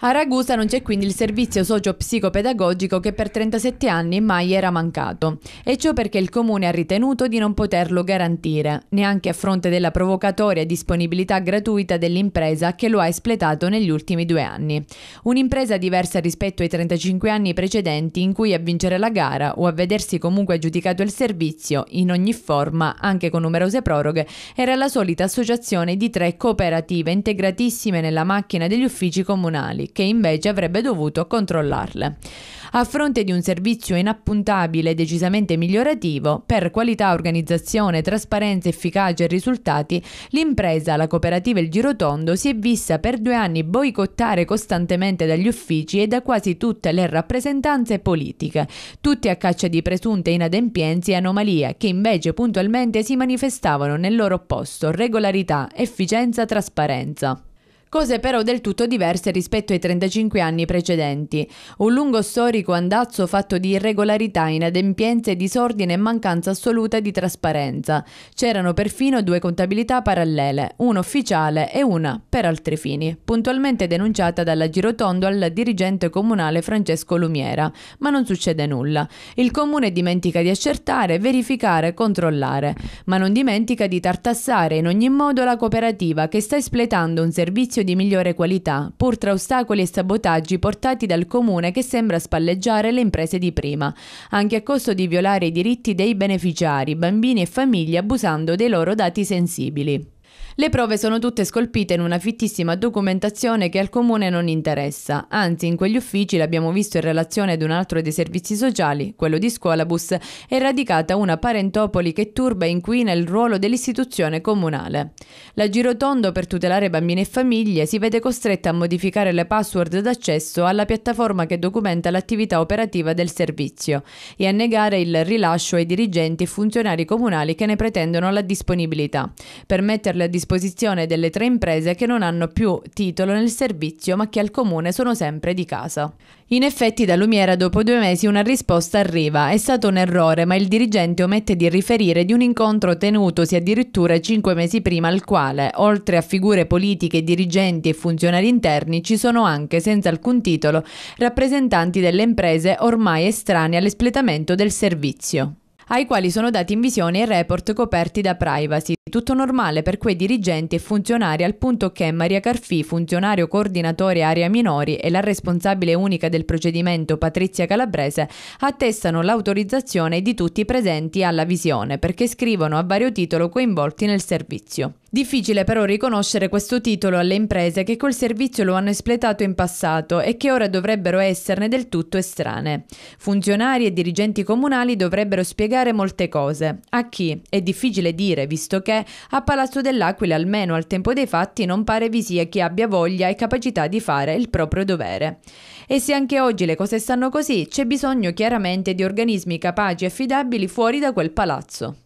A Ragusa non c'è quindi il servizio socio-psicopedagogico che per 37 anni mai era mancato, e ciò perché il Comune ha ritenuto di non poterlo garantire, neanche a fronte della provocatoria disponibilità gratuita dell'impresa che lo ha espletato negli ultimi due anni. Un'impresa diversa rispetto ai 35 anni precedenti in cui a vincere la gara o a vedersi comunque aggiudicato il servizio, in ogni forma, anche con numerose proroghe, era la solita associazione di tre cooperative integratissime nella macchina degli uffici comunali che invece avrebbe dovuto controllarle. A fronte di un servizio inappuntabile e decisamente migliorativo, per qualità, organizzazione, trasparenza, efficacia e risultati, l'impresa, la cooperativa Il Girotondo si è vista per due anni boicottare costantemente dagli uffici e da quasi tutte le rappresentanze politiche, tutti a caccia di presunte inadempienze e anomalie che invece puntualmente si manifestavano nel loro opposto, regolarità, efficienza, trasparenza cose però del tutto diverse rispetto ai 35 anni precedenti. Un lungo storico andazzo fatto di irregolarità, inadempienze, disordine e mancanza assoluta di trasparenza. C'erano perfino due contabilità parallele, una ufficiale e una per altri fini, puntualmente denunciata dalla Girotondo al dirigente comunale Francesco Lumiera, ma non succede nulla. Il comune dimentica di accertare, verificare, controllare, ma non dimentica di tartassare in ogni modo la cooperativa che sta espletando un servizio di migliore qualità, pur tra ostacoli e sabotaggi portati dal comune che sembra spalleggiare le imprese di prima, anche a costo di violare i diritti dei beneficiari, bambini e famiglie abusando dei loro dati sensibili. Le prove sono tutte scolpite in una fittissima documentazione che al comune non interessa, anzi in quegli uffici l'abbiamo visto in relazione ad un altro dei servizi sociali, quello di Scuolabus, è radicata una parentopoli che turba e inquina il ruolo dell'istituzione comunale. La Girotondo per tutelare bambini e famiglie si vede costretta a modificare le password d'accesso alla piattaforma che documenta l'attività operativa del servizio e a negare il rilascio ai dirigenti e funzionari comunali che ne pretendono la disponibilità. Per metterle a disposizione disposizione delle tre imprese che non hanno più titolo nel servizio ma che al comune sono sempre di casa. In effetti da Lumiera dopo due mesi una risposta arriva. È stato un errore ma il dirigente omette di riferire di un incontro tenutosi addirittura cinque mesi prima al quale, oltre a figure politiche, dirigenti e funzionari interni, ci sono anche, senza alcun titolo, rappresentanti delle imprese ormai estranee all'espletamento del servizio ai quali sono dati in visione i report coperti da privacy. Tutto normale per quei dirigenti e funzionari al punto che Maria Carfì, funzionario coordinatore area minori e la responsabile unica del procedimento Patrizia Calabrese, attestano l'autorizzazione di tutti i presenti alla visione perché scrivono a vario titolo coinvolti nel servizio. Difficile però riconoscere questo titolo alle imprese che col servizio lo hanno espletato in passato e che ora dovrebbero esserne del tutto estranee. Funzionari e dirigenti comunali dovrebbero spiegare molte cose. A chi? È difficile dire, visto che a Palazzo dell'Aquila, almeno al tempo dei fatti, non pare vi sia chi abbia voglia e capacità di fare il proprio dovere. E se anche oggi le cose stanno così, c'è bisogno chiaramente di organismi capaci e affidabili fuori da quel palazzo.